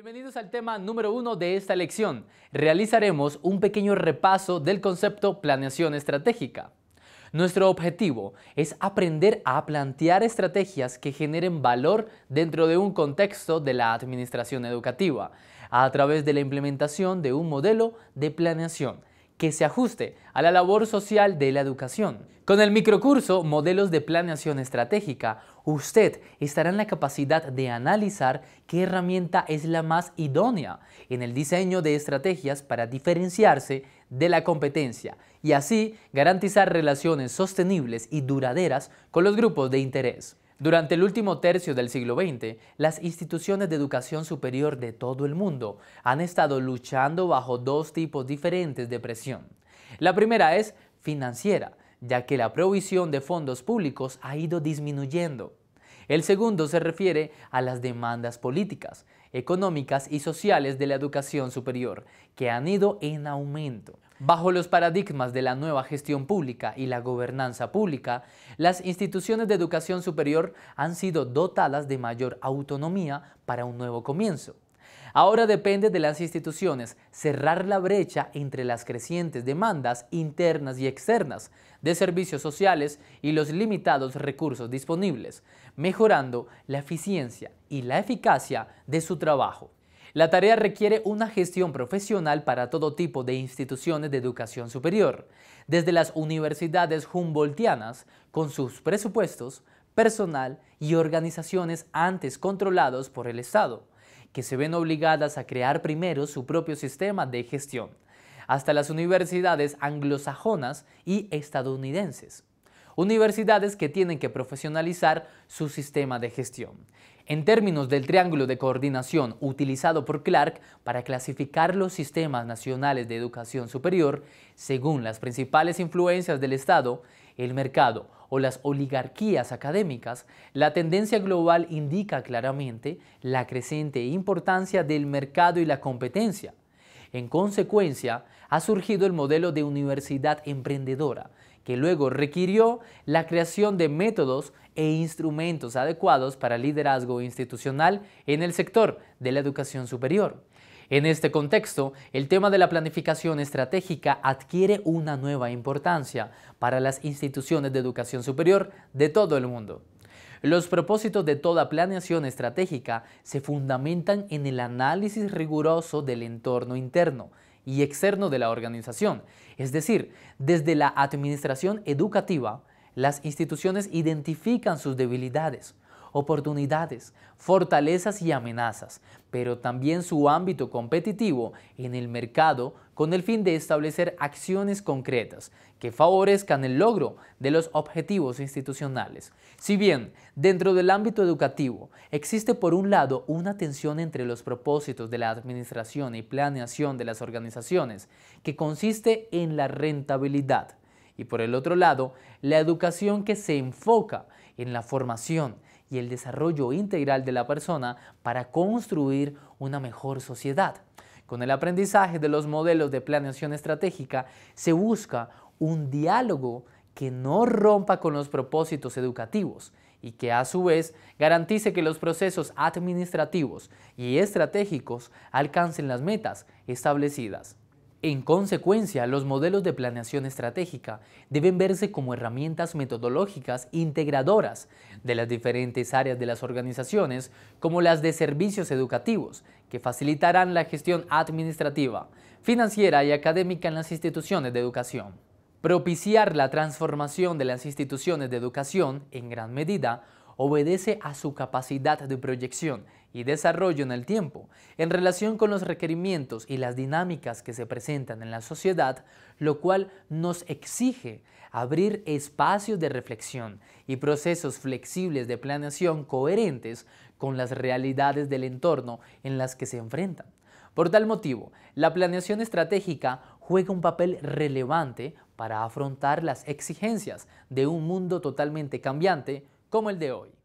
Bienvenidos al tema número uno de esta lección. Realizaremos un pequeño repaso del concepto planeación estratégica. Nuestro objetivo es aprender a plantear estrategias que generen valor dentro de un contexto de la administración educativa, a través de la implementación de un modelo de planeación que se ajuste a la labor social de la educación. Con el microcurso Modelos de Planeación Estratégica, usted estará en la capacidad de analizar qué herramienta es la más idónea en el diseño de estrategias para diferenciarse de la competencia y así garantizar relaciones sostenibles y duraderas con los grupos de interés. Durante el último tercio del siglo XX, las instituciones de educación superior de todo el mundo han estado luchando bajo dos tipos diferentes de presión. La primera es financiera, ya que la provisión de fondos públicos ha ido disminuyendo. El segundo se refiere a las demandas políticas, económicas y sociales de la educación superior, que han ido en aumento. Bajo los paradigmas de la nueva gestión pública y la gobernanza pública, las instituciones de educación superior han sido dotadas de mayor autonomía para un nuevo comienzo. Ahora depende de las instituciones cerrar la brecha entre las crecientes demandas internas y externas de servicios sociales y los limitados recursos disponibles, mejorando la eficiencia y la eficacia de su trabajo. La tarea requiere una gestión profesional para todo tipo de instituciones de educación superior, desde las universidades humboldtianas, con sus presupuestos, personal y organizaciones antes controlados por el Estado, que se ven obligadas a crear primero su propio sistema de gestión, hasta las universidades anglosajonas y estadounidenses universidades que tienen que profesionalizar su sistema de gestión. En términos del triángulo de coordinación utilizado por Clark para clasificar los sistemas nacionales de educación superior, según las principales influencias del Estado, el mercado o las oligarquías académicas, la tendencia global indica claramente la creciente importancia del mercado y la competencia, en consecuencia, ha surgido el modelo de universidad emprendedora, que luego requirió la creación de métodos e instrumentos adecuados para liderazgo institucional en el sector de la educación superior. En este contexto, el tema de la planificación estratégica adquiere una nueva importancia para las instituciones de educación superior de todo el mundo. Los propósitos de toda planeación estratégica se fundamentan en el análisis riguroso del entorno interno y externo de la organización, es decir, desde la administración educativa, las instituciones identifican sus debilidades, oportunidades, fortalezas y amenazas, pero también su ámbito competitivo en el mercado con el fin de establecer acciones concretas que favorezcan el logro de los objetivos institucionales. Si bien dentro del ámbito educativo existe por un lado una tensión entre los propósitos de la administración y planeación de las organizaciones que consiste en la rentabilidad y por el otro lado la educación que se enfoca en la formación, y el desarrollo integral de la persona para construir una mejor sociedad. Con el aprendizaje de los modelos de planeación estratégica se busca un diálogo que no rompa con los propósitos educativos y que a su vez garantice que los procesos administrativos y estratégicos alcancen las metas establecidas. En consecuencia, los modelos de planeación estratégica deben verse como herramientas metodológicas integradoras de las diferentes áreas de las organizaciones, como las de servicios educativos, que facilitarán la gestión administrativa, financiera y académica en las instituciones de educación. Propiciar la transformación de las instituciones de educación, en gran medida, obedece a su capacidad de proyección y desarrollo en el tiempo. En relación con los requerimientos y las dinámicas que se presentan en la sociedad, lo cual nos exige abrir espacios de reflexión y procesos flexibles de planeación coherentes con las realidades del entorno en las que se enfrentan. Por tal motivo, la planeación estratégica juega un papel relevante para afrontar las exigencias de un mundo totalmente cambiante, como el de hoy.